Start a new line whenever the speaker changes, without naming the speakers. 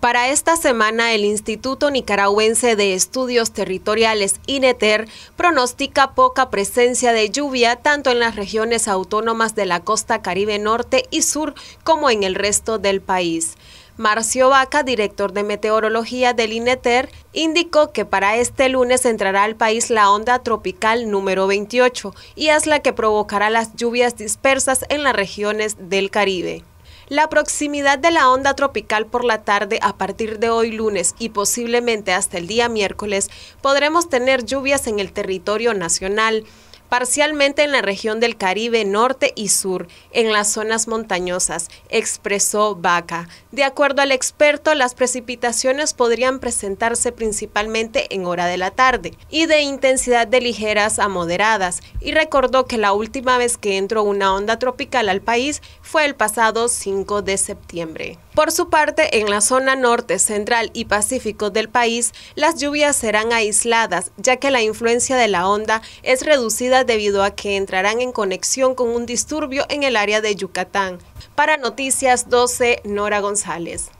Para esta semana, el Instituto Nicaragüense de Estudios Territoriales, INETER, pronostica poca presencia de lluvia tanto en las regiones autónomas de la costa caribe norte y sur como en el resto del país. Marcio Vaca, director de meteorología del INETER, indicó que para este lunes entrará al país la onda tropical número 28 y es la que provocará las lluvias dispersas en las regiones del Caribe. La proximidad de la onda tropical por la tarde a partir de hoy lunes y posiblemente hasta el día miércoles podremos tener lluvias en el territorio nacional parcialmente en la región del Caribe norte y sur, en las zonas montañosas, expresó Vaca. De acuerdo al experto, las precipitaciones podrían presentarse principalmente en hora de la tarde y de intensidad de ligeras a moderadas, y recordó que la última vez que entró una onda tropical al país fue el pasado 5 de septiembre. Por su parte, en la zona norte, central y pacífico del país, las lluvias serán aisladas, ya que la influencia de la onda es reducida debido a que entrarán en conexión con un disturbio en el área de Yucatán. Para Noticias 12, Nora González.